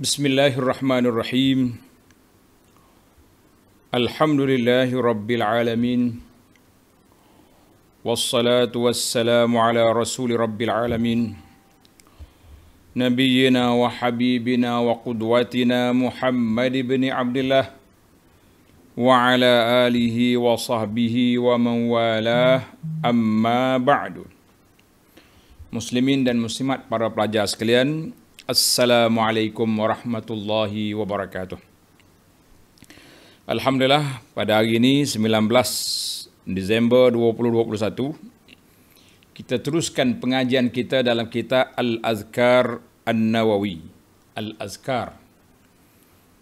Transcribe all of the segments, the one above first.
بسم الله الرحمن الرحيم الحمد لله رب العالمين والصلاة والسلام على رسول رب العالمين نبينا وحبيبنا وقدوتنا محمد بن عبد الله وعلى آله وصحبه ومن والاه أما بعد مسلمين dan muslimat para pelajar sekalian Assalamualaikum warahmatullahi wabarakatuh. Alhamdulillah pada hari ini 19 Disember 2021 kita teruskan pengajian kita dalam kita Al-Azkar An-Nawawi. Al-Azkar.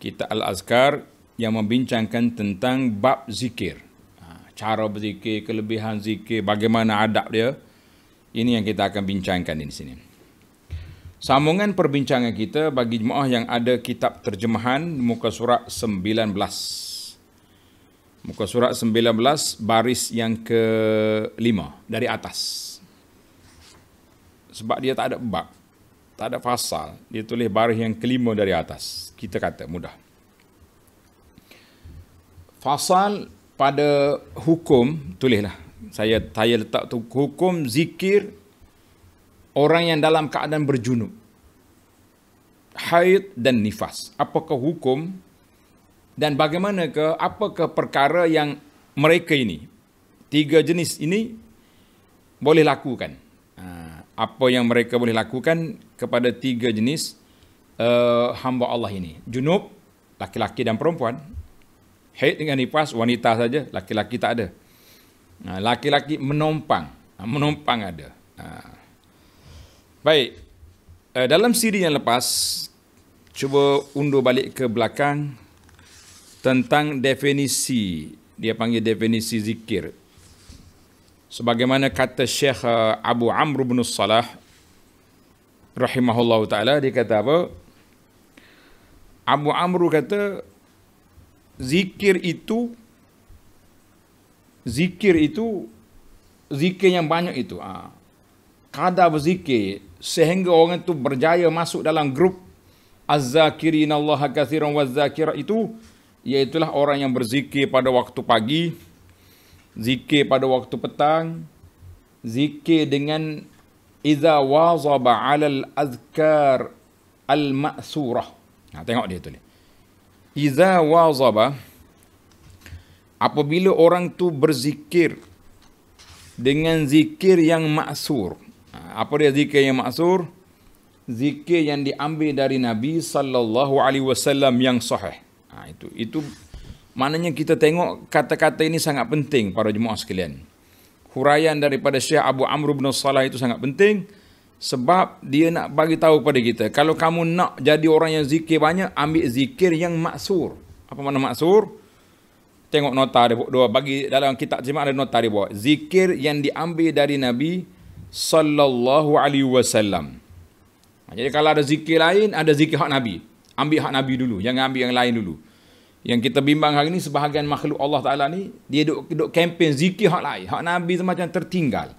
Kita Al-Azkar yang membincangkan tentang bab zikir. Ha, cara berzikir, kelebihan zikir, bagaimana adab dia. Ini yang kita akan bincangkan di sini. Sambungan perbincangan kita bagi jemaah yang ada kitab terjemahan muka surat 19. Muka surat 19 baris yang ke-5 dari atas. Sebab dia tak ada bab, tak ada fasal, dia tulis baris yang ke-5 dari atas. Kita kata mudah. Fasal pada hukum tulislah. Saya saya letak tu hukum zikir orang yang dalam keadaan berjunub haid dan nifas apakah hukum dan bagaimanakah apakah perkara yang mereka ini tiga jenis ini boleh lakukan ha, apa yang mereka boleh lakukan kepada tiga jenis uh, hamba Allah ini junub laki-laki dan perempuan haid dengan nifas wanita saja laki-laki tak ada ha, laki-laki menompang ha, menompang ada uh, Baik. Uh, dalam siri yang lepas, cuba undur balik ke belakang tentang definisi. Dia panggil definisi zikir. Sebagaimana kata Syekh eh, Abu Amr bin Salah rahimahullahu taala dia kata apa? Abu Amr kata zikir itu zikir itu zikir yang banyak itu ah kadar berzikir sehingga orang itu berjaya masuk dalam grup azzakirin Allah kathiran wazzakira itu iaitulah orang yang berzikir pada waktu pagi zikir pada waktu petang zikir dengan Iza wazaba alal azkar al ma'surah nah ha, tengok dia tu ni idza wazaba apabila orang tu berzikir dengan zikir yang ma'sur apa dia zikir yang maksur? Zikir yang diambil dari Nabi sallallahu alaihi wasallam yang sahih. Ha, itu itu maknanya kita tengok kata-kata ini sangat penting para jemaah sekalian. Huraian daripada Syekh Abu Amr bin Salah itu sangat penting sebab dia nak bagi tahu pada kita kalau kamu nak jadi orang yang zikir banyak ambil zikir yang maksur. Apa makna maksur? Tengok nota dia dua bagi dalam kitab jemaah ada nota dia buat. Zikir yang diambil dari Nabi sallallahu alaihi wasallam. Ha, jadi kalau ada zikir lain, ada zikir hak Nabi. Ambil hak Nabi dulu, jangan ambil yang lain dulu. Yang kita bimbang hari ini sebahagian makhluk Allah Taala ni dia duk duk kempen zikir hak lain. Hak Nabi macam tertinggal.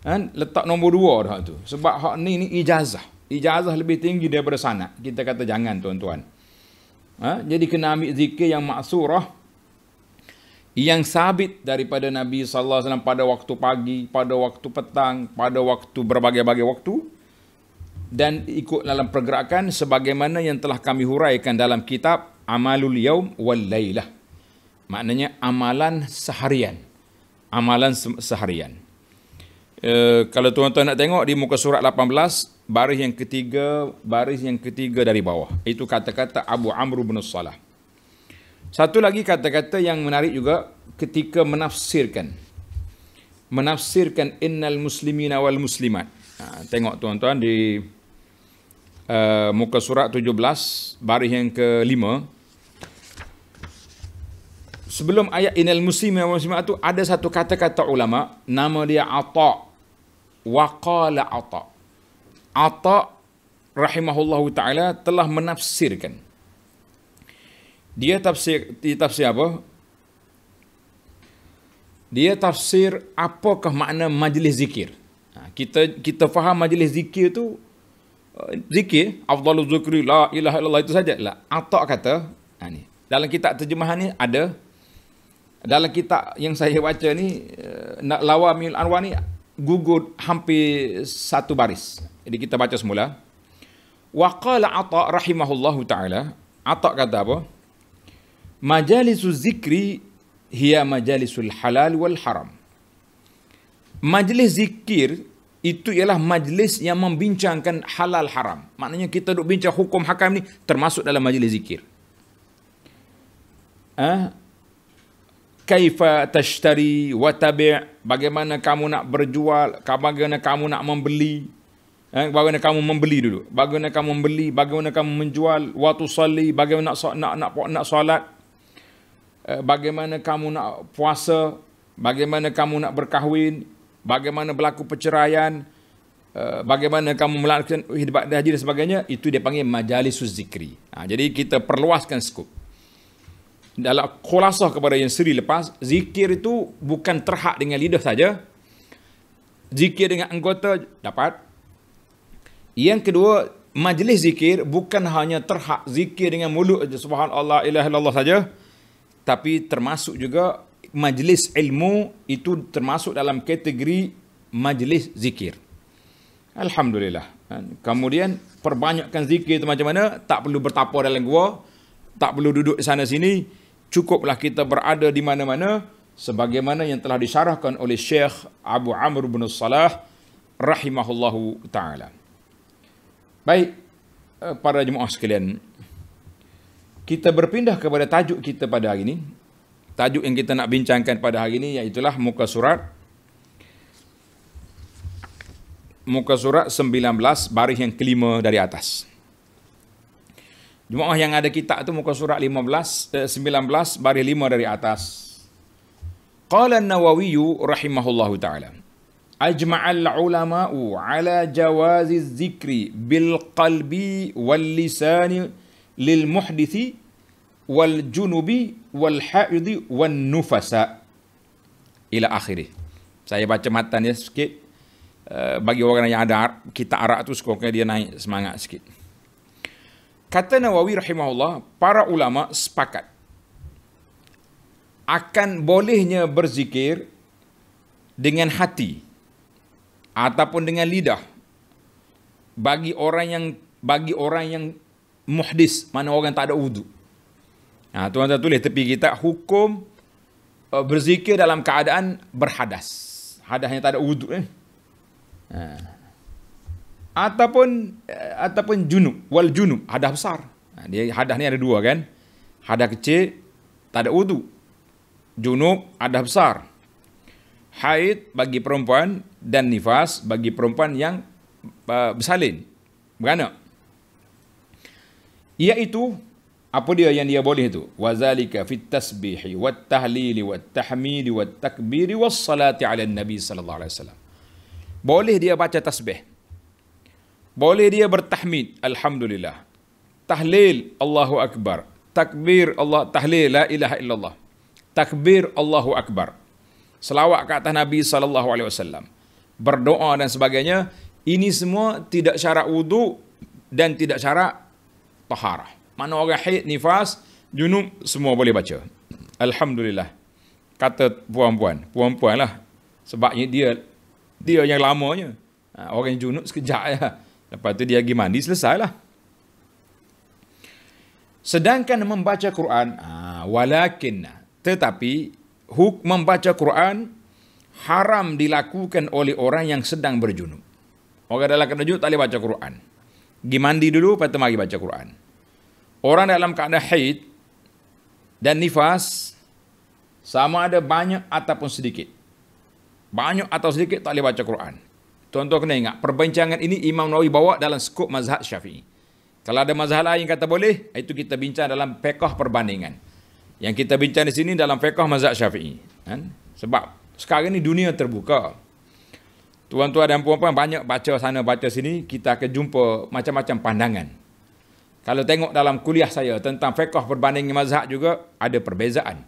Kan? Letak nombor dua dah tu. Sebab hak ni ni ijazah. Ijazah lebih tinggi daripada sanad. Kita kata jangan tuan-tuan. Ha? Jadi kena ambil zikir yang maksurah yang sabit daripada Nabi sallallahu alaihi wasallam pada waktu pagi, pada waktu petang, pada waktu berbagai-bagai waktu dan ikut dalam pergerakan sebagaimana yang telah kami huraikan dalam kitab Amalul Yaum wal Lailah. Maknanya amalan seharian. Amalan seharian. E, kalau tuan-tuan nak tengok di muka surat 18, baris yang ketiga, baris yang ketiga dari bawah. Itu kata-kata Abu Amr bin Salah. Satu lagi kata-kata yang menarik juga ketika menafsirkan. Menafsirkan innal muslimina wal muslimat. Ha, tengok tuan-tuan di uh, muka surat 17 baris yang ke-5. Sebelum ayat innal muslimina wal muslimat tu ada satu kata-kata ulama nama dia Atha waqala Atha. Atha rahimahullahu taala telah menafsirkan. Dia tafsir dia tafsir apa? Dia tafsir apakah makna majlis zikir? Ha, kita kita faham majlis zikir tu eh, zikir afdalu zikri la ilaha illallah itu saja lah atau kata ha, ni dalam kitab terjemahan ni ada dalam kitab yang saya baca ni eh, nak lawa mil anwa ni gugur hampir satu baris jadi kita baca semula wa qala ata rahimahullahu taala ata kata apa Majalisu zikri hiya majalisul halal wal haram. Majlis zikir itu ialah majlis yang membincangkan halal haram. Maknanya kita duk bincang hukum hakam ni termasuk dalam majlis zikir. Ha? Kaifa tashtari wa bagaimana kamu nak berjual, bagaimana kamu nak membeli. Ha? bagaimana kamu membeli dulu. Bagaimana kamu membeli, bagaimana kamu menjual, wa tusalli, bagaimana nak nak nak, nak, nak solat. Eh, bagaimana kamu nak puasa, bagaimana kamu nak berkahwin, bagaimana berlaku perceraian, eh, bagaimana kamu melaksanakan hidup haji dan sebagainya, itu dia panggil majalisus zikri. Ha, jadi kita perluaskan skop. Dalam kholasah kepada yang seri lepas, zikir itu bukan terhak dengan lidah saja. Zikir dengan anggota dapat. Yang kedua, majlis zikir bukan hanya terhak zikir dengan mulut saja. Subhanallah, ilahilallah saja tapi termasuk juga majlis ilmu itu termasuk dalam kategori majlis zikir. Alhamdulillah. Kemudian perbanyakkan zikir itu macam mana? Tak perlu bertapa dalam gua, tak perlu duduk di sana sini, cukuplah kita berada di mana-mana sebagaimana yang telah disyarahkan oleh Syekh Abu Amr bin Salah rahimahullahu taala. Baik eh, para jemaah sekalian, kita berpindah kepada tajuk kita pada hari ini. Tajuk yang kita nak bincangkan pada hari ini iaitulah muka surat. Muka surat 19, baris yang kelima dari atas. Jemaah yang ada kitab tu muka surat 15, 19, eh, baris lima dari atas. Qala Nawawi rahimahullahu ta'ala. Ajma'al ulama'u ala jawazi zikri bil qalbi wal lisani lilmuhdithi wal junubi wal haidhi wan nufasa ila akhirih. Saya baca matanya sikit eh, bagi orang yang ada kita arak tu sekurang dia naik semangat sikit. Kata Nawawi rahimahullah, para ulama sepakat akan bolehnya berzikir dengan hati ataupun dengan lidah bagi orang yang bagi orang yang muhdis mana orang tak ada wudu ha tuan-tuan tulis tepi kita hukum uh, berzikir dalam keadaan berhadas hadasnya tak ada wudu eh ha. ataupun uh, ataupun junub wal junub hadas besar ha, dia hadas ni ada dua kan hadas kecil tak ada wudu junub hadas besar haid bagi perempuan dan nifas bagi perempuan yang uh, bersalin beranak iaitu apa dia yang dia boleh tu wazalika fit tasbihi wat tahlili wat tahmidi wat takbiri was salati ala nabi sallallahu alaihi wasallam boleh dia baca tasbih boleh dia bertahmid alhamdulillah tahlil Allahu akbar takbir Allah tahlil la ilaha illallah takbir Allahu akbar selawat ke atas nabi sallallahu alaihi wasallam berdoa dan sebagainya ini semua tidak syarat wudu dan tidak syarat taharah. Mana orang haid, nifas, junub, semua boleh baca. Alhamdulillah. Kata puan-puan. Puan-puan lah. Sebabnya dia dia yang lamanya. Ha, orang yang junub sekejap lah. Lepas tu dia pergi mandi, selesailah. Sedangkan membaca Quran, ha, walakin lah. tetapi huk membaca Quran haram dilakukan oleh orang yang sedang berjunub. Orang dalam kena junub tak boleh baca Quran pergi mandi dulu, lepas tu mari baca Quran. Orang dalam keadaan haid dan nifas, sama ada banyak ataupun sedikit. Banyak atau sedikit tak boleh baca Quran. Tuan-tuan kena ingat, perbincangan ini Imam Nawawi bawa dalam skop mazhab syafi'i. Kalau ada mazhab lain kata boleh, itu kita bincang dalam fekah perbandingan. Yang kita bincang di sini dalam fekah mazhab syafi'i. Kan? Sebab sekarang ini dunia Terbuka. Tuan-tuan dan puan-puan banyak baca sana baca sini kita akan jumpa macam-macam pandangan. Kalau tengok dalam kuliah saya tentang fiqh perbandingan mazhab juga ada perbezaan.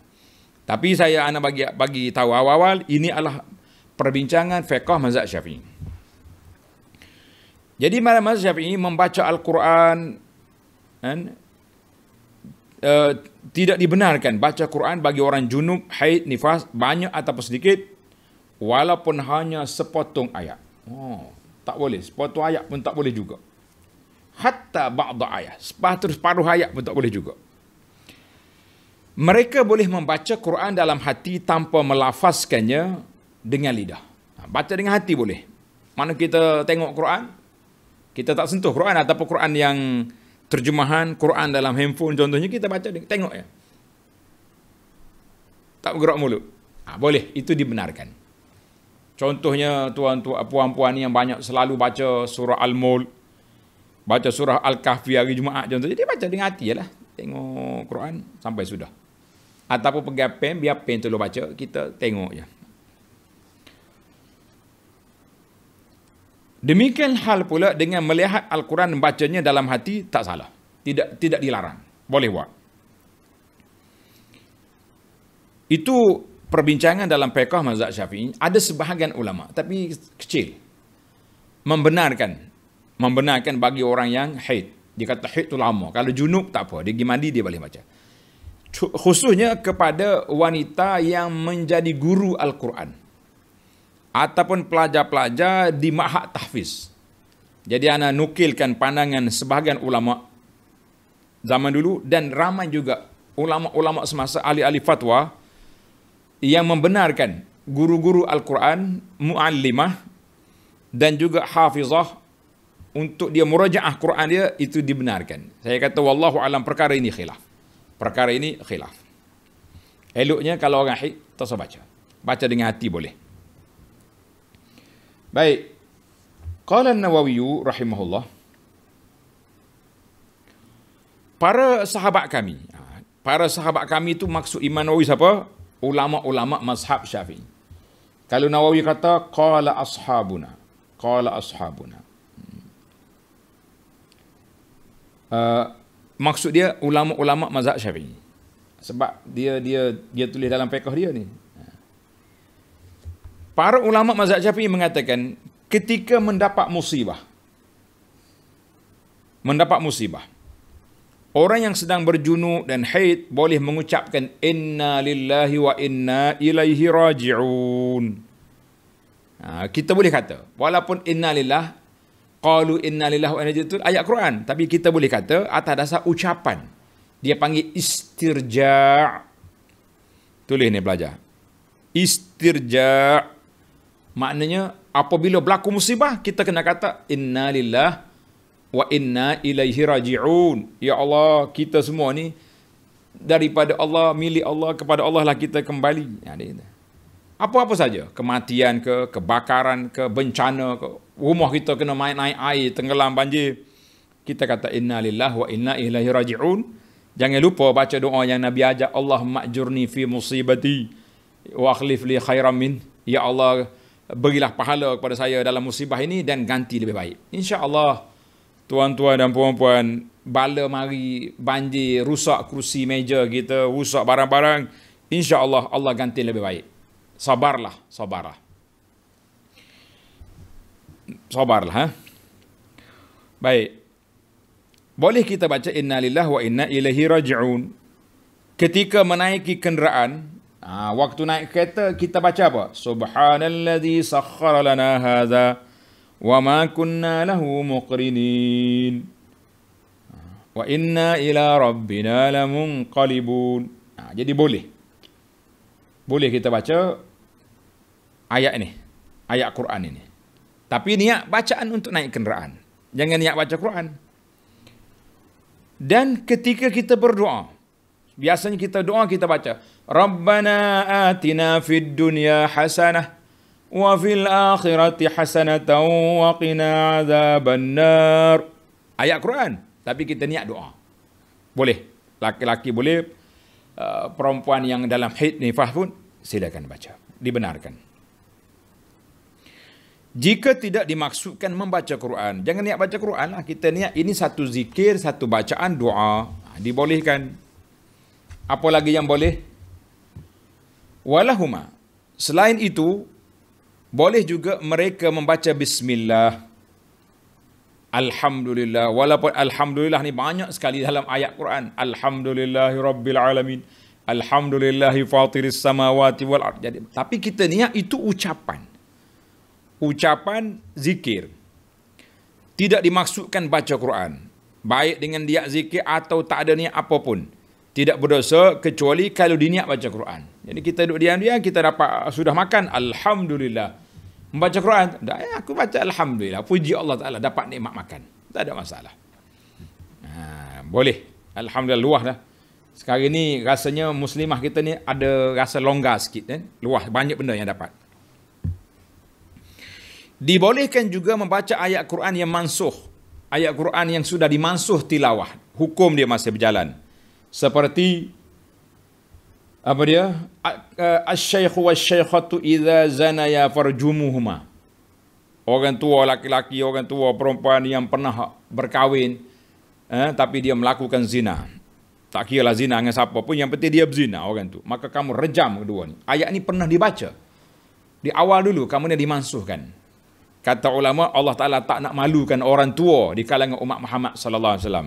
Tapi saya ana bagi bagi tahu awal-awal ini adalah perbincangan fiqh mazhab Syafi'i. Jadi mana mazhab Syafi'i membaca al-Quran kan uh, tidak dibenarkan baca Quran bagi orang junub, haid, nifas, banyak atau sedikit walaupun hanya sepotong ayat. Oh, tak boleh. Sepotong ayat pun tak boleh juga. Hatta ba'da ayat. Sepatut separuh ayat pun tak boleh juga. Mereka boleh membaca Quran dalam hati tanpa melafazkannya dengan lidah. Ha, baca dengan hati boleh. Mana kita tengok Quran, kita tak sentuh Quran ataupun Quran yang terjemahan Quran dalam handphone contohnya kita baca tengok ya. Tak bergerak mulut. Ha, boleh, itu dibenarkan. Contohnya tuan-tuan puan-puan ni yang banyak selalu baca surah Al-Mulk, baca surah Al-Kahfi hari Jumaat contoh. Jadi baca dengan hati lah. Tengok Quran sampai sudah. Ataupun pergi pen, biar pen tu lo baca, kita tengok je. Demikian hal pula dengan melihat Al-Quran bacanya dalam hati, tak salah. Tidak tidak dilarang. Boleh buat. Itu perbincangan dalam pekoh mazhab Syafi'i ada sebahagian ulama tapi kecil membenarkan membenarkan bagi orang yang haid dia kata haid tu lama kalau junub tak apa dia pergi mandi dia boleh baca khususnya kepada wanita yang menjadi guru al-Quran ataupun pelajar-pelajar di mahat tahfiz jadi ana nukilkan pandangan sebahagian ulama zaman dulu dan ramai juga ulama-ulama semasa ahli-ahli fatwa yang membenarkan guru-guru Al-Quran, muallimah dan juga hafizah untuk dia murajaah Quran dia itu dibenarkan. Saya kata wallahu alam perkara ini khilaf. Perkara ini khilaf. Eloknya kalau orang haid tak usah baca. Baca dengan hati boleh. Baik. Qala An-Nawawi rahimahullah Para sahabat kami. Ha, Para sahabat kami itu maksud Imam Nawawi siapa? ulama-ulama mazhab Syafi'i. Kalau Nawawi kata qala ashabuna, qala ashabuna. Hmm. Uh, maksud dia ulama-ulama mazhab Syafi'i. Sebab dia dia dia tulis dalam fiqh dia ni. Para ulama mazhab Syafi'i mengatakan ketika mendapat musibah mendapat musibah Orang yang sedang berjunu dan haid boleh mengucapkan inna lillahi wa inna ilaihi raji'un. Ha, kita boleh kata walaupun inna lillah qalu inna lillahi wa inna ilaihi raji'un ayat Quran tapi kita boleh kata atas dasar ucapan. Dia panggil istirja'. Tulis ni belajar. Istirja' maknanya apabila berlaku musibah kita kena kata inna lillahi wa inna ilaihi raji'un ya Allah kita semua ni daripada Allah milik Allah kepada Allah lah kita kembali ha, apa-apa saja kematian ke kebakaran ke bencana ke rumah kita kena main naik air tenggelam banjir kita kata inna lillahi wa inna ilaihi raji'un jangan lupa baca doa yang nabi ajak Allah majurni fi musibati wa akhlif li khairan min ya Allah berilah pahala kepada saya dalam musibah ini dan ganti lebih baik insyaallah tuan-tuan dan puan-puan, bala mari, banjir, rusak kerusi meja kita, rusak barang-barang, insya-Allah Allah ganti lebih baik. Sabarlah, sabarlah. Sabarlah, ha? Baik. Boleh kita baca inna lillahi wa inna ilaihi raji'un. Ketika menaiki kenderaan, ha, waktu naik kereta kita baca apa? Subhanalladzi sakhkhara lana hadza wa ma kunna lahu muqrinin wa inna ila rabbina lamunqalibun ha, jadi boleh boleh kita baca ayat ini, ayat Quran ini tapi niat bacaan untuk naik kenderaan jangan niat baca Quran dan ketika kita berdoa biasanya kita doa kita baca rabbana atina fid dunya hasanah وفي الآخرة حسنة وقنا عذاب النار Ayat Quran. Tapi kita niat doa. Boleh. Laki-laki boleh. Uh, perempuan yang dalam hid nifah pun silakan baca. Dibenarkan. Jika tidak dimaksudkan membaca Quran. Jangan niat baca Quran lah. Kita niat ini satu zikir, satu bacaan doa. Ha, dibolehkan. Apa lagi yang boleh? Walahuma. Selain itu, boleh juga mereka membaca bismillah. Alhamdulillah. Walaupun Alhamdulillah ni banyak sekali dalam ayat Quran. Alhamdulillahi Rabbil Alamin. Alhamdulillahi Fatiris Samawati Wal Ard. Jadi, tapi kita niat itu ucapan. Ucapan zikir. Tidak dimaksudkan baca Quran. Baik dengan dia zikir atau tak ada niat apapun. Tidak berdosa kecuali kalau diniat baca Quran. Jadi kita duduk diam-diam, kita dapat uh, sudah makan. Alhamdulillah membaca Quran. Tak ya, aku baca Alhamdulillah. Puji Allah Ta'ala dapat nikmat makan. Tak ada masalah. Ha, boleh. Alhamdulillah luah dah. Sekarang ni rasanya muslimah kita ni ada rasa longgar sikit. Eh? Luah. Banyak benda yang dapat. Dibolehkan juga membaca ayat Quran yang mansuh. Ayat Quran yang sudah dimansuh tilawah. Hukum dia masih berjalan. Seperti apa dia asyaykhu wasyaykhatu idza zanaya farjumuhuma orang tua laki-laki orang tua perempuan yang pernah berkahwin eh, tapi dia melakukan zina tak kira lah zina dengan siapa pun yang penting dia berzina orang tu maka kamu rejam kedua ni ayat ni pernah dibaca di awal dulu kamu ni dimansuhkan kata ulama Allah Taala tak nak malukan orang tua di kalangan umat Muhammad sallallahu alaihi wasallam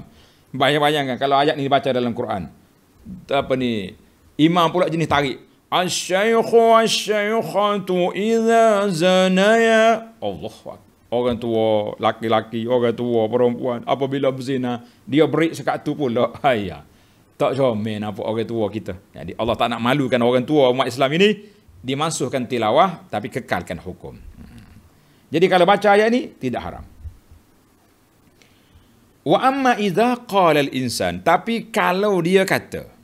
bayang-bayangkan kalau ayat ni dibaca dalam Quran apa ni Imam pula jenis tarik. Asyaykhu asyaykhatu idha zanaya. Allah. Orang tua, laki-laki, orang tua, perempuan. Apabila berzina, dia beri sekat tu pula. Ayah. Tak comel apa orang tua kita. Jadi Allah tak nak malukan orang tua umat Islam ini. Dimansuhkan tilawah tapi kekalkan hukum. Hmm. Jadi kalau baca ayat ini, tidak haram. Wa amma idza qala al-insan tapi kalau dia kata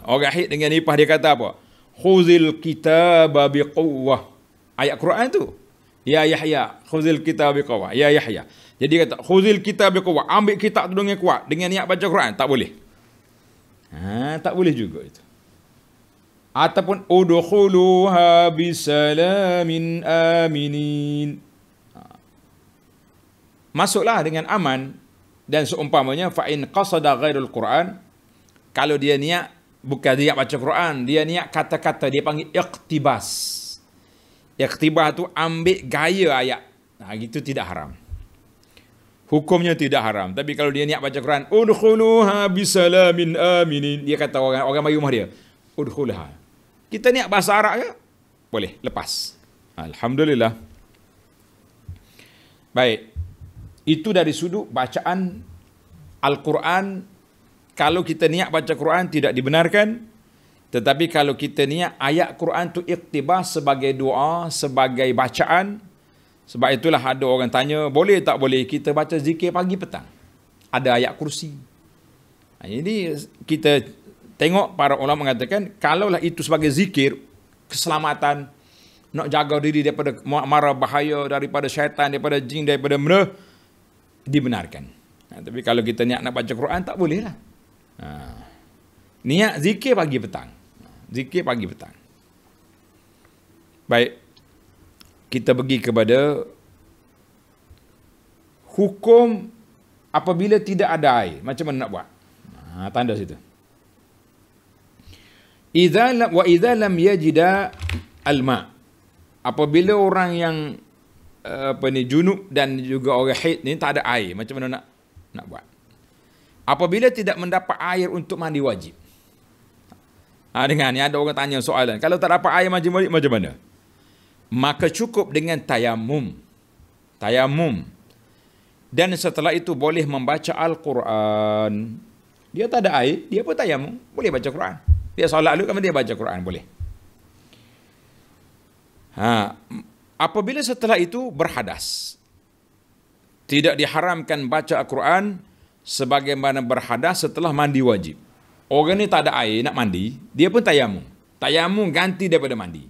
Orang hit dengan nipah dia kata apa? Khuzil babi kuwah Ayat Quran tu. Ya Yahya, khuzil babi kuwah, Ya Yahya. Jadi kata khuzil babi kuwah. Ambil kita tu dengan kuat dengan niat baca Quran, tak boleh. Ha, tak boleh juga itu. Ataupun udkhuluha bisalamin aminin. Ha. Masuklah dengan aman dan seumpamanya fain in qasada ghairul Quran kalau dia niat bukan dia baca Quran, dia niat kata-kata, dia panggil iktibas. Iktibas tu ambil gaya ayat. Nah, ha, gitu tidak haram. Hukumnya tidak haram. Tapi kalau dia niat baca Quran, Udkhuluha bisalamin aminin. Dia kata orang, orang bagi rumah dia, Udkhuluha. Kita niat bahasa Arab ke? Boleh, lepas. Alhamdulillah. Baik. Itu dari sudut bacaan Al-Quran kalau kita niat baca Quran tidak dibenarkan tetapi kalau kita niat ayat Quran tu iktibah sebagai doa sebagai bacaan sebab itulah ada orang tanya boleh tak boleh kita baca zikir pagi petang ada ayat kursi ha, Jadi kita tengok para ulama mengatakan kalaulah itu sebagai zikir keselamatan nak jaga diri daripada mara bahaya daripada syaitan daripada jin daripada mana dibenarkan ha, tapi kalau kita niat nak baca Quran tak boleh lah Ha. Niat zikir pagi petang. Zikir pagi petang. Baik. Kita pergi kepada hukum apabila tidak ada air. Macam mana nak buat? Ha, tanda situ. Iza lam, wa iza lam yajida alma. Apabila orang yang eh, apa ni junub dan juga orang haid ni tak ada air, macam mana nak nak buat? apabila tidak mendapat air untuk mandi wajib. Ha, dengan ni ada orang tanya soalan. Kalau tak dapat air mandi wajib macam mana? Maka cukup dengan tayamum. Tayamum. Dan setelah itu boleh membaca Al-Quran. Dia tak ada air, dia pun tayamum. Boleh baca Quran. Dia salat dulu, kemudian dia baca Quran. Boleh. Ha, apabila setelah itu berhadas. Tidak diharamkan baca Al-Quran. Al-Quran sebagaimana berhadas setelah mandi wajib. Orang ni tak ada air nak mandi, dia pun tayamum. Tayamum ganti daripada mandi.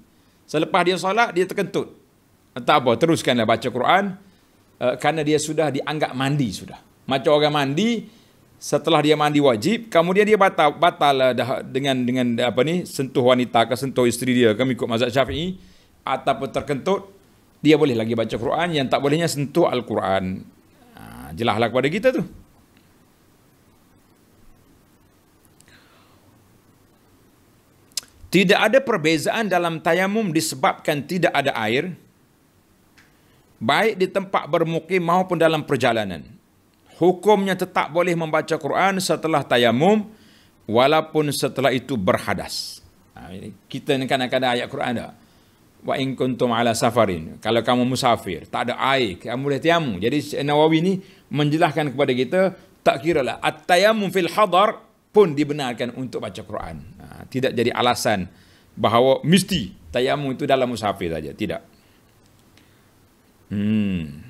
Selepas dia solat, dia terkentut. Tak apa, teruskanlah baca Quran uh, kerana dia sudah dianggap mandi sudah. Macam orang mandi setelah dia mandi wajib, kemudian dia batal batal dah dengan dengan apa ni sentuh wanita ke sentuh isteri dia kami ikut mazhab Syafi'i ataupun terkentut dia boleh lagi baca Quran yang tak bolehnya sentuh Al-Quran. Ha, ah, jelahlah kepada kita tu. tidak ada perbezaan dalam tayamum disebabkan tidak ada air baik di tempat bermukim maupun dalam perjalanan hukumnya tetap boleh membaca Quran setelah tayamum walaupun setelah itu berhadas ha, kita ni kan ada ayat Quran dah wa in kuntum ala safarin kalau kamu musafir tak ada air kamu boleh tayamum jadi Nawawi ni menjelaskan kepada kita tak kira lah, at-tayamum fil hadar pun dibenarkan untuk baca Quran tidak jadi alasan bahawa mesti tayamum itu dalam musafir saja. Tidak. Hmm.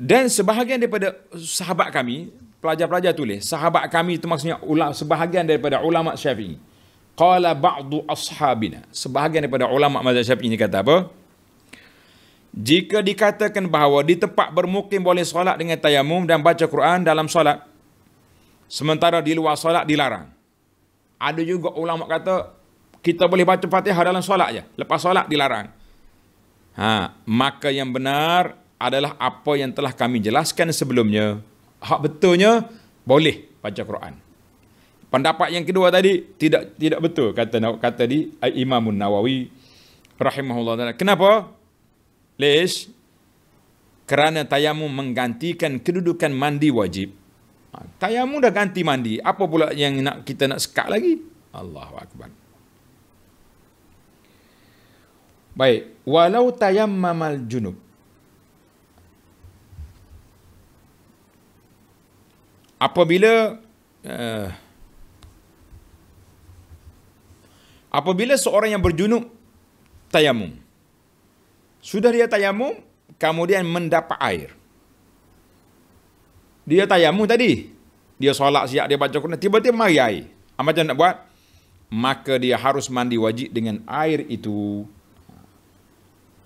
Dan sebahagian daripada sahabat kami, pelajar-pelajar tulis, sahabat kami itu maksudnya ulama sebahagian daripada ulama Syafi'i. Qala ba'du ashabina. Sebahagian daripada ulama mazhab Syafi'i ini kata apa? Jika dikatakan bahawa di tempat bermukim boleh solat dengan tayamum dan baca Quran dalam solat, Sementara di luar solat dilarang. Ada juga ulama kata kita boleh baca Fatihah dalam solat je. Lepas solat dilarang. Ha, maka yang benar adalah apa yang telah kami jelaskan sebelumnya. Hak betulnya boleh baca Quran. Pendapat yang kedua tadi tidak tidak betul kata kata di Imam Nawawi rahimahullah taala. Kenapa? Lis kerana tayamum menggantikan kedudukan mandi wajib. Ha, Tayamu dah ganti mandi. Apa pula yang nak kita nak sekat lagi? Allahu Akbar. Baik. Walau tayammamal junub. Apabila uh, apabila seorang yang berjunub tayamum. Sudah dia tayamum, kemudian mendapat air dia tayamum tadi. Dia solat siap, dia baca Quran. Tiba-tiba mari air. Ha, macam nak buat? Maka dia harus mandi wajib dengan air itu.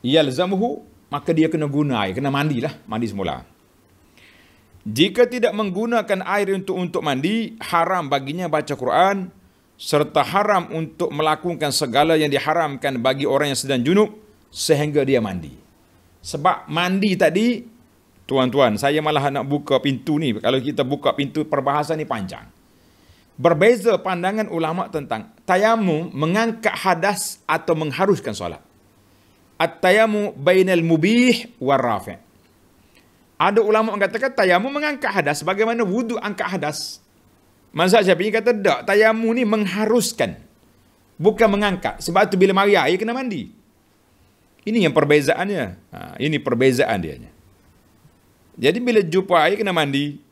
Yalzamuhu, maka dia kena guna air. Kena mandilah, mandi semula. Jika tidak menggunakan air untuk untuk mandi, haram baginya baca Quran serta haram untuk melakukan segala yang diharamkan bagi orang yang sedang junub sehingga dia mandi. Sebab mandi tadi tuan-tuan, saya malah nak buka pintu ni. Kalau kita buka pintu, perbahasan ni panjang. Berbeza pandangan ulama tentang tayamum mengangkat hadas atau mengharuskan solat. At-tayamum bainal mubih warrafi'. Ada ulama mengatakan tayamum mengangkat hadas. Bagaimana wudu angkat hadas? Masa Syafi'i kata tak, tayamum ni mengharuskan. Bukan mengangkat. Sebab tu bila mari air kena mandi. Ini yang perbezaannya. Ha, ini perbezaan dianya. Jadi bila jumpa air kena mandi.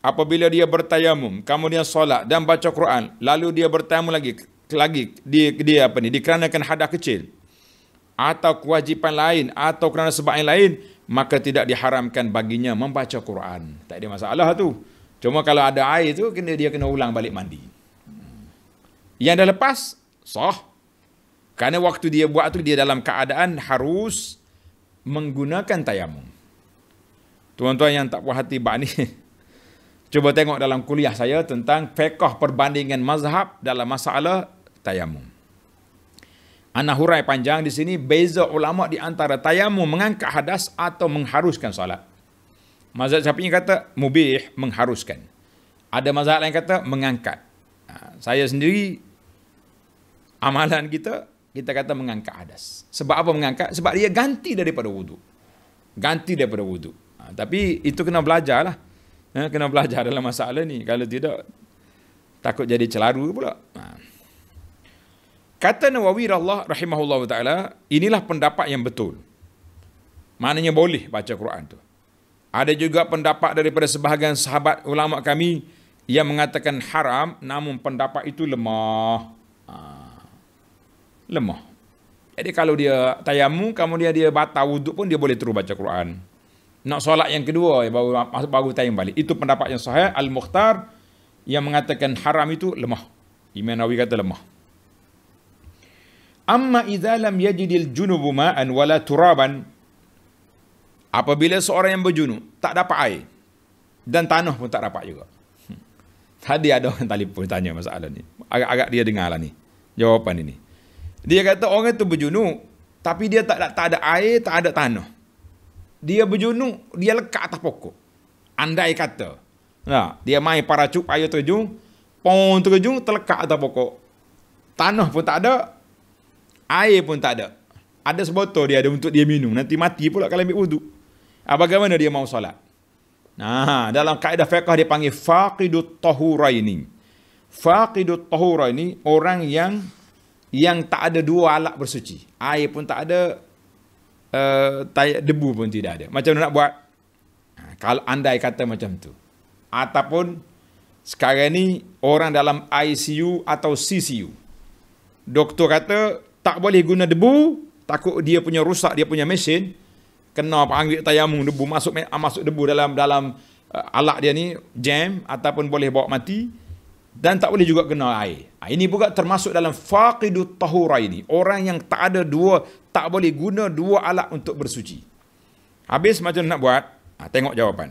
Apabila dia bertayamum, kamu dia solat dan baca Quran, lalu dia bertayamum lagi lagi dia, dia apa ni dikarenakan hadas kecil atau kewajipan lain atau kerana sebab yang lain maka tidak diharamkan baginya membaca Quran. Tak ada masalah tu. Cuma kalau ada air tu kena dia kena ulang balik mandi. Hmm. Yang dah lepas sah. Karena waktu dia buat tu dia dalam keadaan harus menggunakan tayamum. Tuan-tuan yang tak puas hati bab ni, cuba tengok dalam kuliah saya tentang fiqah perbandingan mazhab dalam masalah tayamum. Ana hurai panjang di sini, beza ulama' di antara tayamum mengangkat hadas atau mengharuskan solat. Mazhab Syafi'i kata, mubih, mengharuskan. Ada mazhab lain kata, mengangkat. Ha, saya sendiri, amalan kita, kita kata mengangkat hadas. Sebab apa mengangkat? Sebab dia ganti daripada wuduk. Ganti daripada wuduk tapi itu kena belajar lah. Ha, eh, kena belajar dalam masalah ni. Kalau tidak, takut jadi celaru pula. Ha. Kata Nawawi Allah rahimahullah ta'ala, inilah pendapat yang betul. Maknanya boleh baca Quran tu. Ada juga pendapat daripada sebahagian sahabat ulama kami yang mengatakan haram namun pendapat itu lemah. Ha. Lemah. Jadi kalau dia tayamu, kemudian dia batal wuduk pun dia boleh terus baca Quran nak solat yang kedua ya, baru baru tayang balik itu pendapat yang sahih al mukhtar yang mengatakan haram itu lemah imam nawawi kata lemah amma idza lam yajidil junub ma'an wala turaban apabila seorang yang berjunub tak dapat air dan tanah pun tak dapat juga hmm. tadi ada orang telefon tanya masalah ni agak-agak dia dengar lah ni jawapan ini dia kata orang itu berjunub tapi dia tak, tak ada air tak ada tanah dia berjunuk, dia lekat atas pokok. Andai kata. Nah, dia main paracup air terjun, pon terjun, terlekat atas pokok. Tanah pun tak ada, air pun tak ada. Ada sebotol dia ada untuk dia minum. Nanti mati pula kalau ambil wudu. Ah, bagaimana dia mau solat? Nah, dalam kaedah fiqah dia panggil faqidut tahuraini. Faqidut tahuraini orang yang yang tak ada dua alat bersuci. Air pun tak ada, Eh, tayar debu pun tidak ada. Macam mana nak buat? Ha, kalau andai kata macam tu. Ataupun sekarang ni orang dalam ICU atau CCU. Doktor kata tak boleh guna debu, takut dia punya rusak dia punya mesin. Kena panggil tayamum debu masuk masuk debu dalam dalam uh, alat dia ni jam ataupun boleh bawa mati dan tak boleh juga kena air. Ha, ini juga termasuk dalam faqidut tahura ini. Orang yang tak ada dua, tak boleh guna dua alat untuk bersuci. Habis macam nak buat, ha, tengok jawapan.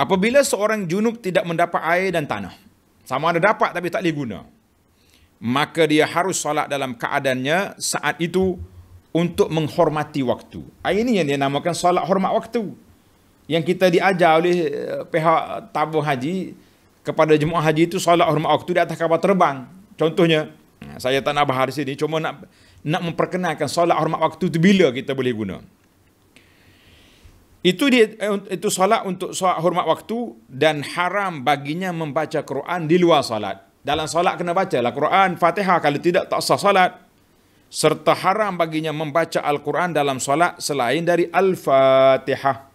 Apabila seorang junub tidak mendapat air dan tanah, sama ada dapat tapi tak boleh guna, maka dia harus salat dalam keadaannya saat itu untuk menghormati waktu. Ha, ini yang dia namakan salat hormat waktu. Yang kita diajar oleh eh, pihak tabung haji, kepada jemaah haji itu solat hormat waktu di atas kapal terbang. Contohnya, ha, saya tak nak bahas sini, cuma nak nak memperkenalkan solat hormat waktu itu bila kita boleh guna. Itu dia, eh, itu solat untuk solat hormat waktu dan haram baginya membaca Quran di luar solat. Dalam solat kena baca lah Quran, Fatihah kalau tidak tak sah solat. Serta haram baginya membaca Al-Quran dalam solat selain dari Al-Fatihah.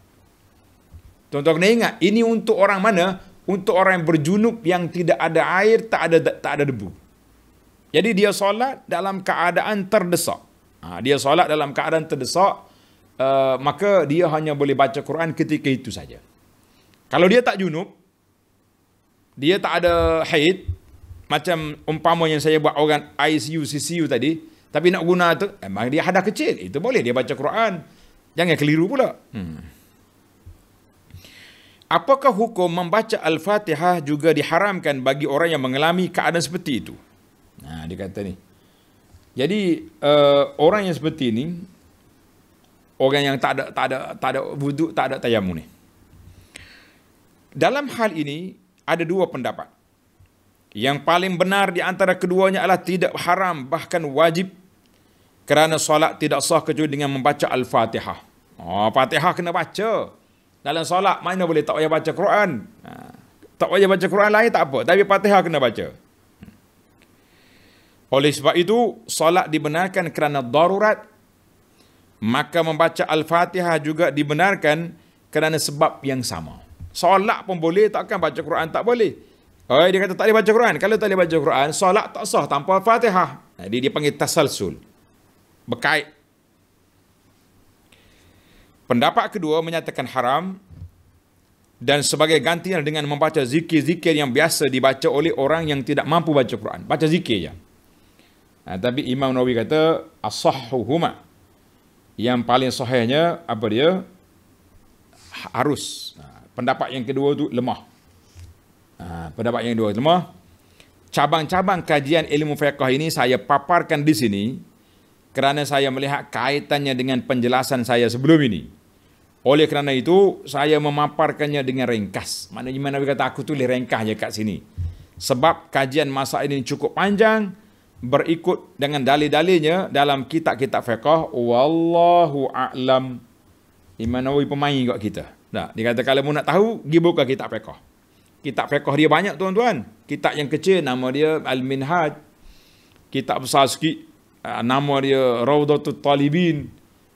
Tuan-tuan kena ingat, ini untuk orang mana? untuk orang yang berjunub yang tidak ada air, tak ada tak ada debu. Jadi dia solat dalam keadaan terdesak. Ha, dia solat dalam keadaan terdesak, uh, maka dia hanya boleh baca Quran ketika itu saja. Kalau dia tak junub, dia tak ada haid, macam umpama yang saya buat orang ICU, CCU tadi, tapi nak guna tu, memang eh, dia hadah kecil. Itu boleh, dia baca Quran. Jangan keliru pula. Hmm. Apakah hukum membaca Al-Fatihah juga diharamkan bagi orang yang mengalami keadaan seperti itu? Nah, dia kata ni. Jadi, uh, orang yang seperti ini, orang yang tak ada tak ada tak ada wuduk, tak ada tayamum ni. Dalam hal ini ada dua pendapat. Yang paling benar di antara keduanya adalah tidak haram bahkan wajib kerana solat tidak sah kecuali dengan membaca Al-Fatihah. Oh, Fatihah kena baca dalam solat mana boleh tak payah baca Quran. Ha. Tak payah baca Quran lain tak apa. Tapi Fatihah kena baca. Hmm. Oleh sebab itu, solat dibenarkan kerana darurat. Maka membaca Al-Fatihah juga dibenarkan kerana sebab yang sama. Solat pun boleh, takkan baca Quran tak boleh. Oh, dia kata tak boleh baca Quran. Kalau tak boleh baca Quran, solat tak sah tanpa Al-Fatihah. Jadi dia panggil tasalsul. Berkait Pendapat kedua menyatakan haram dan sebagai gantinya dengan membaca zikir-zikir yang biasa dibaca oleh orang yang tidak mampu baca Quran. Baca zikir je. Ha, tapi Imam Nawawi kata, As-sahuhuma. Yang paling sahihnya, apa dia? Harus. Ha, pendapat yang kedua tu lemah. Ha, pendapat yang kedua lemah. Cabang-cabang kajian ilmu fiqh ini saya paparkan di sini kerana saya melihat kaitannya dengan penjelasan saya sebelum ini. Oleh kerana itu, saya memaparkannya dengan ringkas. Maknanya mana Nabi kata, aku tulis ringkas je kat sini. Sebab kajian masa ini cukup panjang, berikut dengan dalil-dalilnya dalam kitab-kitab fiqah, Wallahu a'lam. Imam Nawawi pemain kat kita. Tak? Dia kata, kalau mu nak tahu, pergi buka kitab fiqah. Kitab fiqah dia banyak tuan-tuan. Kitab yang kecil, nama dia Al-Minhaj. Kitab besar sikit, ah, nama dia Raudatul Talibin.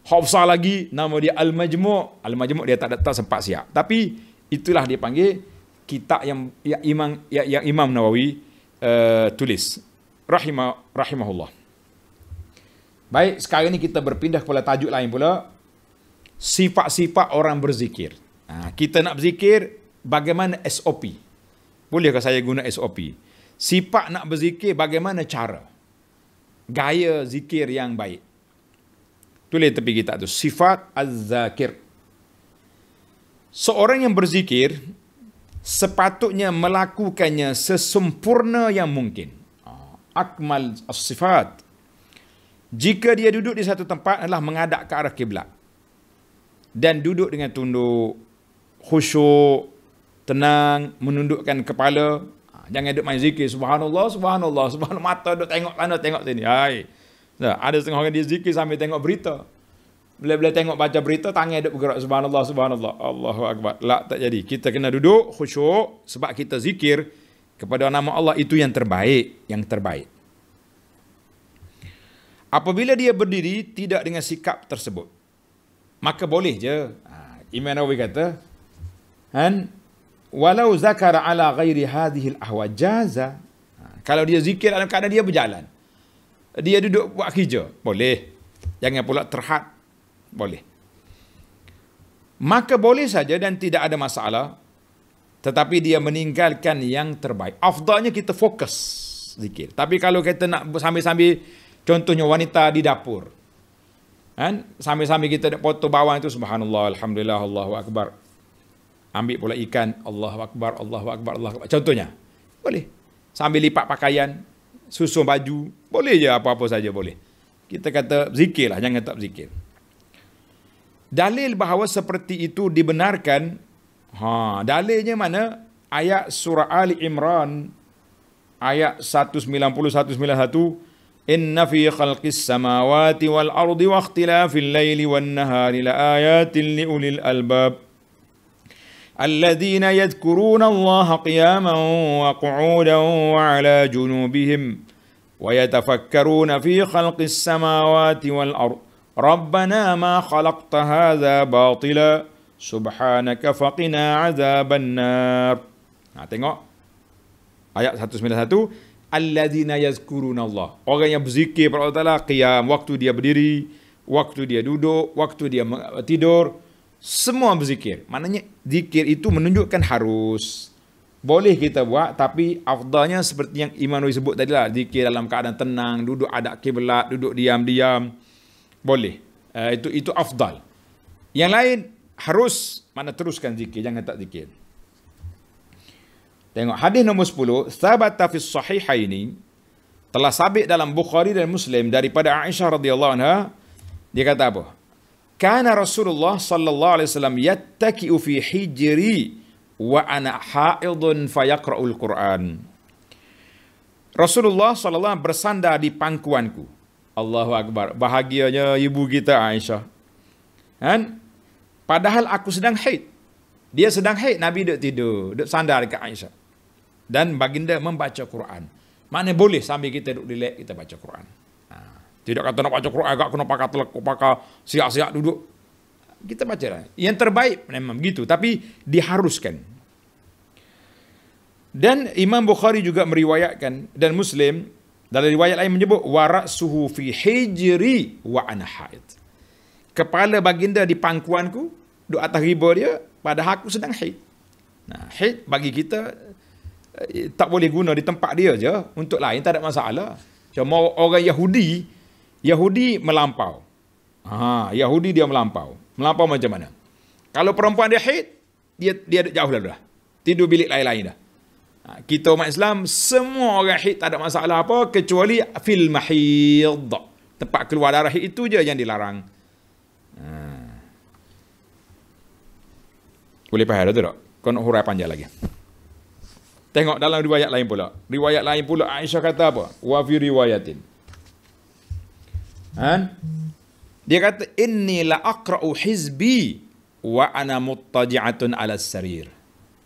Hafsah lagi nama dia Al-Majmu' Al-Majmu' dia tak datang sempat siap tapi itulah dia panggil kitab yang, yang Imam yang, yang Imam Nawawi uh, tulis rahimah rahimahullah Baik sekarang ni kita berpindah kepada tajuk lain pula sifat-sifat orang berzikir. Ha, kita nak berzikir bagaimana SOP? Bolehkah saya guna SOP? Sifat nak berzikir bagaimana cara? Gaya zikir yang baik. Tulis tepi kitab tu. Sifat az-zakir. Seorang yang berzikir, sepatutnya melakukannya sesempurna yang mungkin. Ah, akmal as-sifat. Jika dia duduk di satu tempat adalah mengadak ke arah kiblat dan duduk dengan tunduk, khusyuk, tenang, menundukkan kepala. Ah, jangan duduk main zikir, subhanallah, subhanallah, subhanallah, mata duduk tengok sana, tengok sini. Hai. Nah, ada setengah orang dia zikir sambil tengok berita. boleh-boleh tengok baca berita, tangan dia bergerak. Subhanallah, subhanallah. Allahu Akbar. Lak tak jadi. Kita kena duduk khusyuk sebab kita zikir kepada nama Allah itu yang terbaik. Yang terbaik. Apabila dia berdiri tidak dengan sikap tersebut. Maka boleh je. Ha, Imam Nawawi kata. Han, walau zakar ala ghairi hadihil ahwajaza. Ha, kalau dia zikir dalam keadaan dia berjalan. Dia duduk buat kerja. Boleh. Jangan pula terhad. Boleh. Maka boleh saja dan tidak ada masalah. Tetapi dia meninggalkan yang terbaik. Afdahnya kita fokus zikir. Tapi kalau kita nak sambil-sambil contohnya wanita di dapur. Kan? Sambil-sambil kita nak potong bawang itu subhanallah alhamdulillah Allahu akbar. Ambil pula ikan Allahu akbar Allahu akbar Allahu akbar. Contohnya. Boleh. Sambil lipat pakaian susun baju. Boleh je apa-apa saja boleh. Kita kata zikir lah jangan tak zikir. Dalil bahawa seperti itu dibenarkan, ha, dalilnya mana? Ayat surah Ali Imran, ayat 190-191, Inna fi khalqis samawati wal ardi wa ikhtilafil layli wal nahari la ayatin li ulil albab. الذين يذكرون الله قياما وقعودا وعلى جنوبهم ويتفكرون في خلق السماوات والارض ربنا ما خلقت هذا باطلا subhanaka faqina azaban nar. Nah, tengok ayat 191 alladzina yazkuruna Allah. Orang yang berzikir kepada Allah Taala qiyam, waktu dia berdiri, waktu dia duduk, waktu dia tidur, semua berzikir. Maknanya zikir itu menunjukkan harus. Boleh kita buat tapi afdalnya seperti yang Imam Nuri sebut tadi lah. Zikir dalam keadaan tenang, duduk adak kiblat, duduk diam-diam. Boleh. Uh, itu itu afdal. Yang lain harus mana teruskan zikir, jangan tak zikir. Tengok hadis nombor 10, sabata fi ini telah sabit dalam Bukhari dan Muslim daripada Aisyah radhiyallahu anha dia kata apa? Kana Rasulullah sallallahu alaihi wasallam yattaki'u fi hijri wa ana haidun fayaqra'ul Qur'an. Rasulullah sallallahu alaihi wasallam bersandar di pangkuanku. Allahu akbar. Bahagianya ibu kita Aisyah. Kan? Padahal aku sedang haid. Dia sedang haid, Nabi duduk tidur, duduk sandar dekat Aisyah. Dan baginda membaca Quran. Mana boleh sambil kita duduk dilek kita baca Quran. Tidak kata nak baca Quran agak kena pakai telak, pakai siak-siak duduk. Kita baca lah. Yang terbaik memang begitu. Tapi diharuskan. Dan Imam Bukhari juga meriwayatkan dan Muslim dalam riwayat lain menyebut warak suhu fi hijri wa anahait. Kepala baginda di pangkuanku doa atas riba dia pada aku sedang haid. Nah, haid bagi kita eh, tak boleh guna di tempat dia je untuk lain tak ada masalah. Cuma orang Yahudi Yahudi melampau. Ha, Yahudi dia melampau. Melampau macam mana? Kalau perempuan dia haid, dia dia jauh dah dah. Tidur bilik lain-lain dah. Ha, kita umat Islam semua orang haid tak ada masalah apa kecuali fil mahid. Tempat keluar darah itu je yang dilarang. Hmm. Boleh faham tu tak? Kau nak hurai panjang lagi. Tengok dalam riwayat lain pula. Riwayat lain pula Aisyah kata apa? Wa riwayatin. Ha? Dia kata inni la aqra'u hizbi wa ana muttaji'atun ala sarir.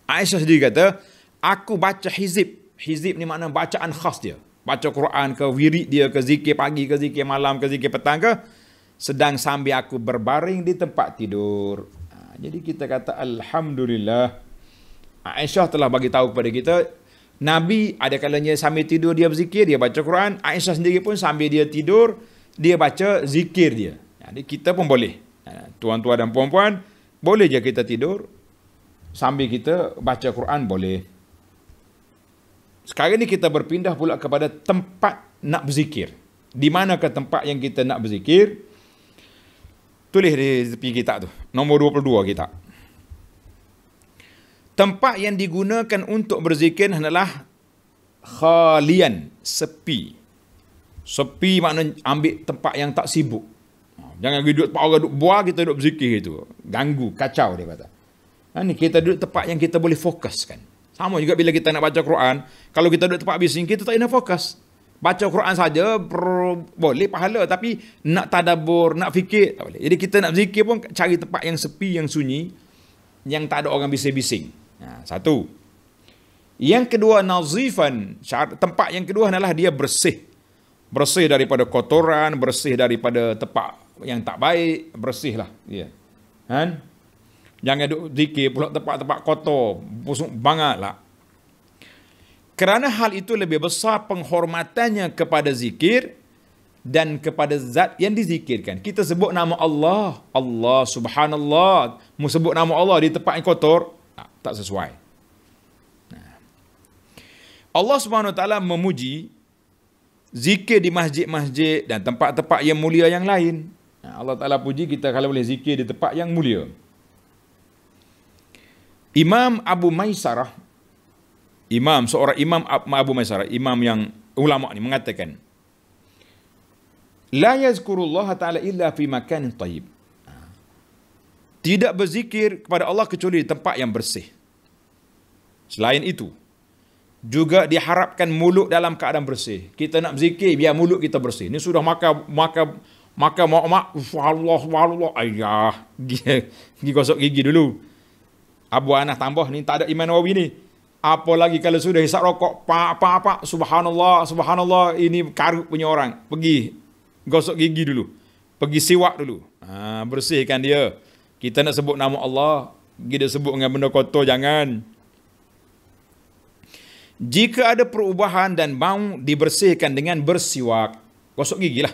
Aisyah sendiri kata, aku baca hizib. Hizib ni makna bacaan khas dia. Baca Quran ke, wirid dia ke, zikir pagi ke, zikir malam ke, zikir petang ke. Sedang sambil aku berbaring di tempat tidur. Ha, jadi kita kata, Alhamdulillah. Aisyah telah bagi tahu kepada kita, Nabi ada kalanya sambil tidur dia berzikir, dia baca Quran. Aisyah sendiri pun sambil dia tidur, dia baca zikir dia. Jadi kita pun boleh. Ha, tuan-tuan dan puan-puan, boleh je kita tidur sambil kita baca Quran boleh. Sekarang ni kita berpindah pula kepada tempat nak berzikir. Di mana ke tempat yang kita nak berzikir? Tulis di tepi kitab tu. Nombor 22 kitab. Tempat yang digunakan untuk berzikir adalah khalian, sepi. Sepi maknanya ambil tempat yang tak sibuk. Ha, jangan pergi duduk tempat orang duduk buah, kita duduk berzikir itu. Ganggu, kacau dia kata. Ha, ni kita duduk tempat yang kita boleh fokuskan. Sama juga bila kita nak baca Quran, kalau kita duduk tempat bising, kita tak nak fokus. Baca Quran saja boleh pahala tapi nak tadabur, nak fikir tak boleh. Jadi kita nak berzikir pun cari tempat yang sepi, yang sunyi, yang tak ada orang bising-bising. Ha, satu. Yang kedua nazifan, tempat yang kedua adalah dia bersih bersih daripada kotoran, bersih daripada tempat yang tak baik, bersihlah. Ya. Yeah. Kan? Jangan duk zikir pula tempat-tempat kotor, busuk bangatlah. Kerana hal itu lebih besar penghormatannya kepada zikir dan kepada zat yang dizikirkan. Kita sebut nama Allah, Allah subhanallah, mu sebut nama Allah di tempat yang kotor, tak, tak sesuai. Allah Subhanahu Wa Taala memuji zikir di masjid-masjid dan tempat-tempat yang mulia yang lain. Ha, Allah Ta'ala puji kita kalau boleh zikir di tempat yang mulia. Imam Abu Maisarah, imam, seorang imam Abu Maisarah, imam yang ulama ini mengatakan, La yazkurullah ta'ala illa fi makan tayyib. Ha. Tidak berzikir kepada Allah kecuali di tempat yang bersih. Selain itu, juga diharapkan mulut dalam keadaan bersih. Kita nak berzikir biar mulut kita bersih. Ini sudah maka maka maka mak mak. Allah Allah ayah. Gigi gosok gigi dulu. Abu Anas tambah ni tak ada iman Nawawi ni. Apa lagi kalau sudah hisap rokok pa pa pa subhanallah subhanallah ini karut punya orang. Pergi gosok gigi dulu. Pergi siwak dulu. Ha, bersihkan dia. Kita nak sebut nama Allah, kita sebut dengan benda kotor jangan. Jika ada perubahan dan bau dibersihkan dengan bersiwak. Gosok lah.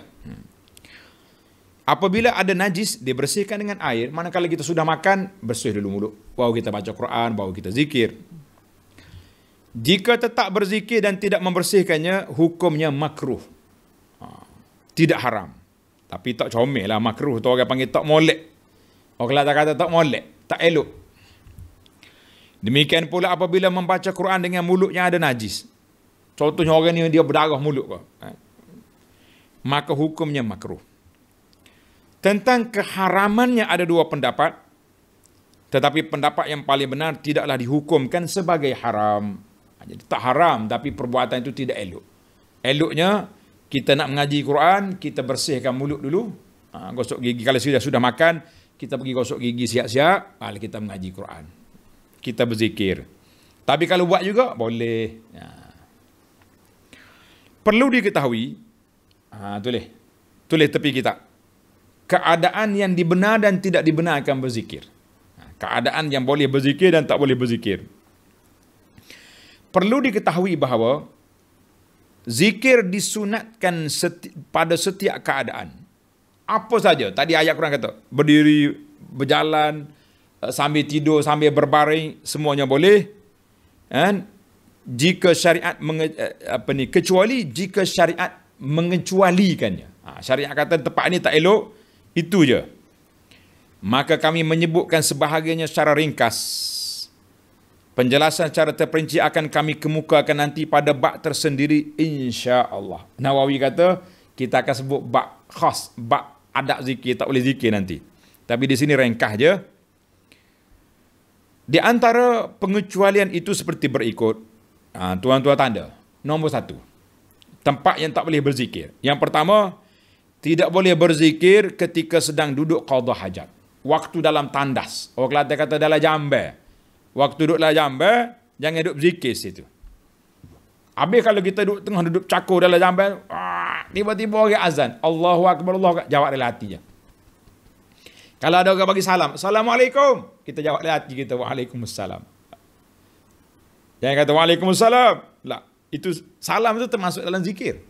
Apabila ada najis dibersihkan dengan air, manakala kita sudah makan, bersih dulu mulut. Bawa kita baca Quran, bawa kita zikir. Jika tetap berzikir dan tidak membersihkannya, hukumnya makruh. Ha. Tidak haram. Tapi tak comel lah makruh tu orang panggil tak molek. Orang kata tak molek, tak elok. Demikian pula apabila membaca Quran dengan mulut yang ada najis. Contohnya orang ni dia berdarah mulut kau. Ha. Maka hukumnya makruh. Tentang keharamannya ada dua pendapat. Tetapi pendapat yang paling benar tidaklah dihukumkan sebagai haram. Ha, jadi tak haram tapi perbuatan itu tidak elok. Eloknya kita nak mengaji Quran, kita bersihkan mulut dulu. Ha, gosok gigi kalau sudah sudah makan, kita pergi gosok gigi siap-siap, lalu kita mengaji Quran kita berzikir. Tapi kalau buat juga boleh. Ha. Perlu diketahui ha tulis. Tulis tepi kita. Keadaan yang dibenar dan tidak dibenarkan berzikir. Ha. keadaan yang boleh berzikir dan tak boleh berzikir. Perlu diketahui bahawa zikir disunatkan seti- pada setiap keadaan. Apa saja. Tadi ayat Quran kata, berdiri, berjalan, Eh, sambil tidur, sambil berbaring, semuanya boleh. Kan? Jika syariat menge, eh, apa ni, kecuali jika syariat mengecualikannya. Ha, syariat kata tempat ini tak elok, itu je. Maka kami menyebutkan sebahagiannya secara ringkas. Penjelasan secara terperinci akan kami kemukakan nanti pada bak tersendiri insya Allah. Nawawi kata, kita akan sebut bak khas, bak adab zikir, tak boleh zikir nanti. Tapi di sini ringkas je. Di antara pengecualian itu seperti berikut, ha, tuan-tuan tanda. Nombor satu, tempat yang tak boleh berzikir. Yang pertama, tidak boleh berzikir ketika sedang duduk qadha hajat. Waktu dalam tandas. Orang kata kata dalam jambe. Waktu duduk dalam jambe, jangan duduk berzikir situ. Habis kalau kita duduk tengah duduk cakur dalam jambe, ah, tiba-tiba orang azan. Allahu Akbar, Allahu Jawab dalam hatinya. Kalau ada orang bagi salam, Assalamualaikum. Kita jawab lihat hati kita, Waalaikumsalam. Jangan kata Waalaikumsalam. Tak. Lah, itu salam itu termasuk dalam zikir.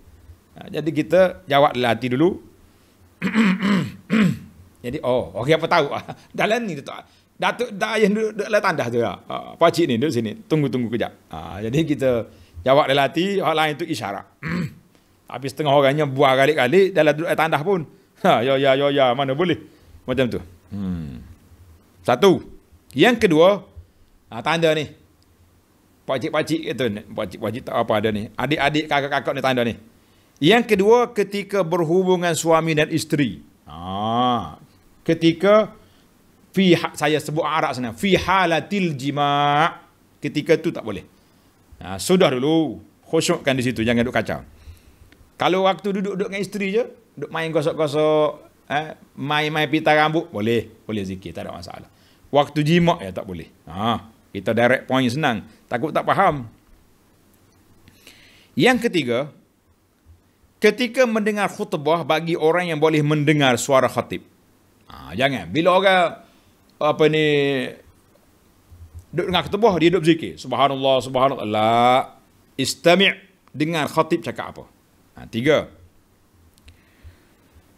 Ha, jadi kita jawab dalam hati dulu. jadi, oh, okay apa tahu. dalam ni, Datuk. Datuk, dah yang duduk, duduk dalam tandas tu. Ya. Ha, pakcik ni duduk sini. Tunggu-tunggu kejap. Ha, jadi kita jawab dalam hati, orang lain itu isyarat. Habis setengah orangnya buah kali-kali dalam duduk dalam tandas pun. Ha, ya, ya, ya, ya, mana boleh. Macam tu. Hmm. Satu. Yang kedua, ha, tanda ni. Pakcik-pakcik itu, pakcik-pakcik tak apa ada ni. Adik-adik, kakak-kakak ni tanda ni. Yang kedua, ketika berhubungan suami dan isteri. Ha. Ketika, fi, ha, saya sebut arak sana, fi halatil jima' ketika tu tak boleh. Ha, sudah dulu, khusyukkan di situ, jangan duduk kacau. Kalau waktu duduk-duduk dengan isteri je, duduk main gosok-gosok, Eh, mai-mai pita rambut boleh boleh zikir tak ada masalah waktu jima ya tak boleh ha kita direct point senang takut tak faham yang ketiga ketika mendengar khutbah bagi orang yang boleh mendengar suara khatib ha, jangan bila orang apa ni duduk dengar khutbah dia duduk zikir subhanallah subhanallah istami' dengar khatib cakap apa ha, tiga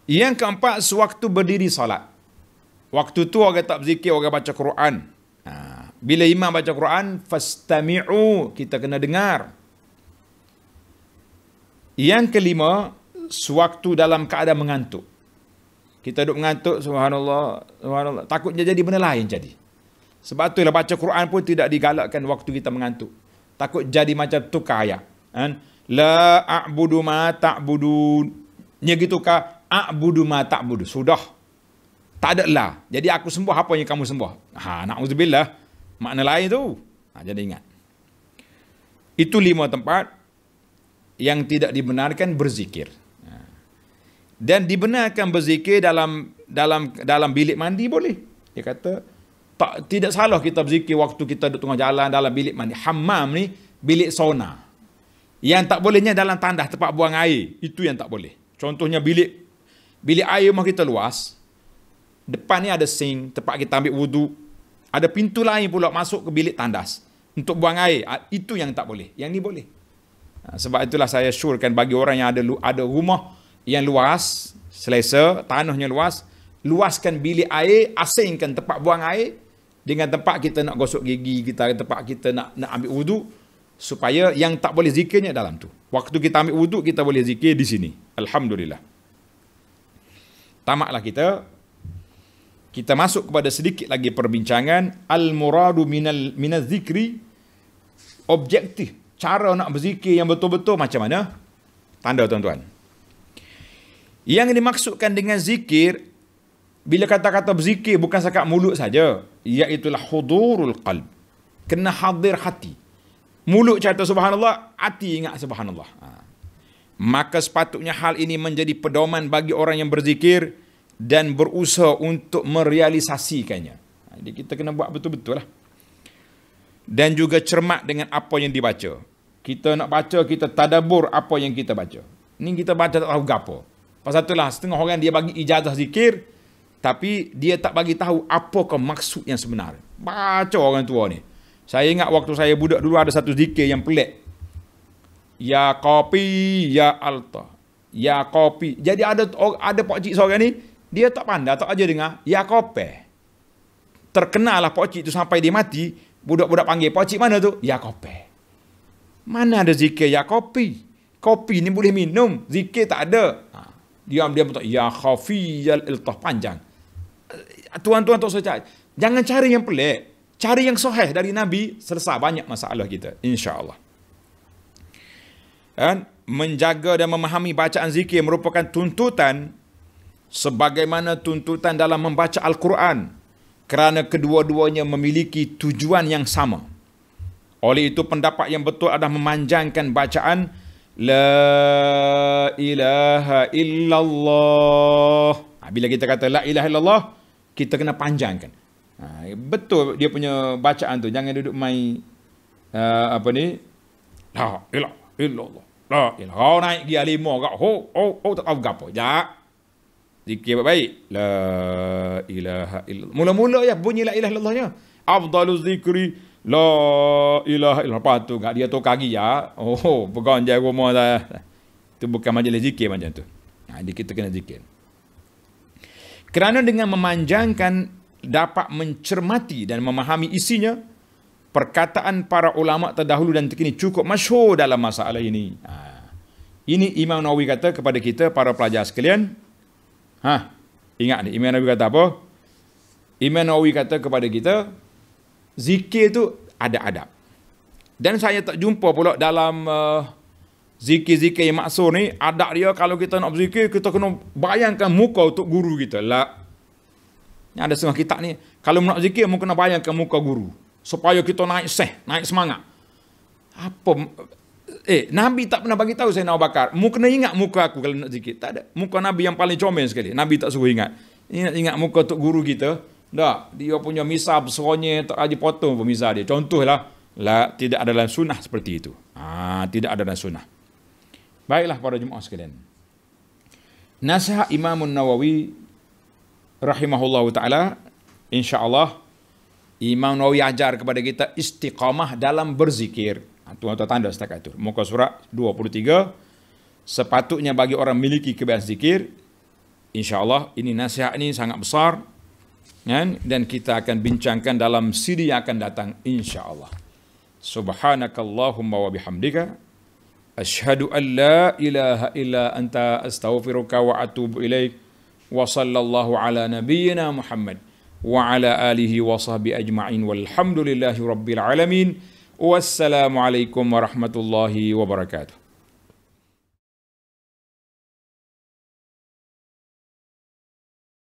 yang keempat, sewaktu berdiri salat. Waktu tu orang tak berzikir, orang baca Quran. Ha. Bila imam baca Quran, fastami'u, kita kena dengar. Yang kelima, sewaktu dalam keadaan mengantuk. Kita duduk mengantuk, subhanallah, subhanallah. Takutnya jadi benda lain jadi. Sebab tu lah baca Quran pun tidak digalakkan waktu kita mengantuk. Takut jadi macam tukar ayat. Kan? La a'budu ma ta'budun. Nya gitu kah? a'budu ma ta'budu. Sudah. Tak ada lah. Jadi aku sembuh apa yang kamu sembuh Ha, na'udzubillah. Makna lain tu. Ha, jadi ingat. Itu lima tempat yang tidak dibenarkan berzikir. Ha. Dan dibenarkan berzikir dalam dalam dalam bilik mandi boleh. Dia kata, tak, tidak salah kita berzikir waktu kita duduk tengah jalan dalam bilik mandi. Hammam ni bilik sauna. Yang tak bolehnya dalam tandas tempat buang air. Itu yang tak boleh. Contohnya bilik bilik air rumah kita luas, depan ni ada sink, tempat kita ambil wudu, ada pintu lain pula masuk ke bilik tandas untuk buang air. Ah, itu yang tak boleh. Yang ni boleh. Ah, sebab itulah saya syurkan bagi orang yang ada ada rumah yang luas, selesa, tanahnya luas, luaskan bilik air, asingkan tempat buang air dengan tempat kita nak gosok gigi, kita tempat kita nak nak ambil wudu supaya yang tak boleh zikirnya dalam tu. Waktu kita ambil wudu kita boleh zikir di sini. Alhamdulillah tamaklah kita kita masuk kepada sedikit lagi perbincangan al muradu minal minaz zikri objektif cara nak berzikir yang betul-betul macam mana tanda tuan-tuan yang dimaksudkan dengan zikir bila kata-kata berzikir bukan sekat mulut saja iaitulah hudurul qalb kena hadir hati mulut cerita subhanallah hati ingat subhanallah ha maka sepatutnya hal ini menjadi pedoman bagi orang yang berzikir dan berusaha untuk merealisasikannya. Ha, jadi kita kena buat betul-betul lah. Dan juga cermat dengan apa yang dibaca. Kita nak baca, kita tadabur apa yang kita baca. Ini kita baca tak tahu apa. Pasal itulah setengah orang dia bagi ijazah zikir, tapi dia tak bagi tahu apakah maksud yang sebenarnya. Baca orang tua ni. Saya ingat waktu saya budak dulu ada satu zikir yang pelik ya kopi ya alta ya kopi jadi ada ada pak cik seorang ni dia tak pandai tak aja dengar ya kope terkenallah pak cik tu sampai dia mati budak-budak panggil pak cik mana tu ya kope mana ada zikir ya kopi kopi ni boleh minum zikir tak ada ha. dia dia tak ya khafi ya iltah panjang eh, tuan-tuan tak usah jangan cari yang pelik cari yang sahih dari nabi selesai banyak masalah kita insyaallah kan, menjaga dan memahami bacaan zikir merupakan tuntutan sebagaimana tuntutan dalam membaca Al-Quran kerana kedua-duanya memiliki tujuan yang sama. Oleh itu pendapat yang betul adalah memanjangkan bacaan La ilaha illallah. Ha, bila kita kata La ilaha illallah, kita kena panjangkan. Ha, betul dia punya bacaan tu. Jangan duduk main uh, apa ni. La ilaha illallah. Oh. Ha. Eh, kau naik dia lima kau. Ho, ho, ho, tak tahu gapo. Ya. Zikir baik-baik. La ilaha illallah. Mula-mula ya bunyi la ilaha illallahnya. Afdalu zikri la ilaha illallah. Lepas tu, dia tu kaki ya. Oh, pegang je rumah saya. Itu bukan majlis zikir macam tu. Ha, nah, kita kena zikir. Kerana dengan memanjangkan dapat mencermati dan memahami isinya, perkataan para ulama terdahulu dan terkini cukup masyhur dalam masalah ini. Ha. Ini Imam Nawawi kata kepada kita para pelajar sekalian. Ha, ingat ni Imam Nawawi kata apa? Imam Nawawi kata kepada kita zikir itu ada adab. Dan saya tak jumpa pula dalam uh, zikir-zikir yang maksur ni adab dia kalau kita nak berzikir kita kena bayangkan muka untuk guru kita. Lah. Ini ada setengah kitab ni. Kalau nak zikir, mungkin nak bayangkan muka guru supaya kita naik seh, naik semangat. Apa eh nabi tak pernah bagi tahu saya nak Bakar, mu kena ingat muka aku kalau nak zikir. Tak ada. Muka nabi yang paling comel sekali. Nabi tak suruh ingat. Ingat ingat muka tok guru kita. Tak, dia punya misal seronya tak aja potong pun misal dia. Contohlah, la, tidak ada dalam sunnah seperti itu. Ha, tidak ada dalam sunnah. Baiklah para jemaah sekalian. Nasihat Imam Nawawi rahimahullahu taala Allah. Imam Nawawi ajar kepada kita istiqamah dalam berzikir. Ha, Tuan-tuan tanda setakat itu. Muka surat 23. Sepatutnya bagi orang miliki kebiasaan zikir. InsyaAllah ini nasihat ini sangat besar. Kan? Dan kita akan bincangkan dalam siri yang akan datang. InsyaAllah. Subhanakallahumma wa bihamdika. Ashadu an la ilaha illa anta astaghfiruka wa atubu ilaih. Wa sallallahu ala nabiyyina Muhammad. وعلى آله وصحبه أجمعين والحمد لله رب العالمين والسلام عليكم ورحمة الله وبركاته